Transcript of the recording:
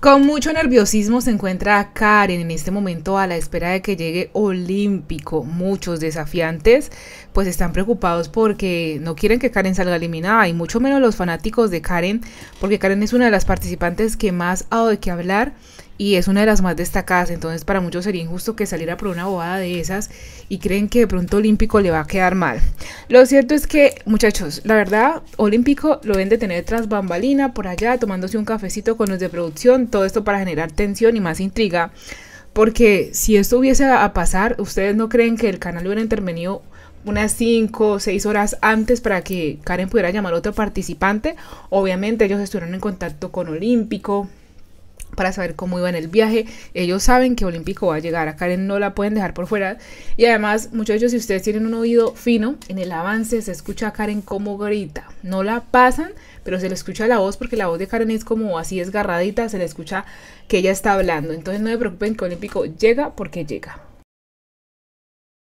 Con mucho nerviosismo se encuentra Karen en este momento a la espera de que llegue Olímpico. Muchos desafiantes pues están preocupados porque no quieren que Karen salga eliminada y mucho menos los fanáticos de Karen porque Karen es una de las participantes que más ha de qué hablar y es una de las más destacadas, entonces para muchos sería injusto que saliera por una bobada de esas y creen que de pronto Olímpico le va a quedar mal. Lo cierto es que, muchachos, la verdad, Olímpico lo ven de tener tras bambalina por allá, tomándose un cafecito con los de producción, todo esto para generar tensión y más intriga, porque si esto hubiese a pasar, ¿ustedes no creen que el canal hubiera intervenido unas 5 o 6 horas antes para que Karen pudiera llamar a otro participante? Obviamente ellos estuvieron en contacto con Olímpico, para saber cómo iba en el viaje. Ellos saben que Olímpico va a llegar, a Karen no la pueden dejar por fuera. Y además, muchachos, si ustedes tienen un oído fino, en el avance se escucha a Karen como grita. No la pasan, pero se le escucha la voz porque la voz de Karen es como así desgarradita, se le escucha que ella está hablando. Entonces no se preocupen que Olímpico llega porque llega.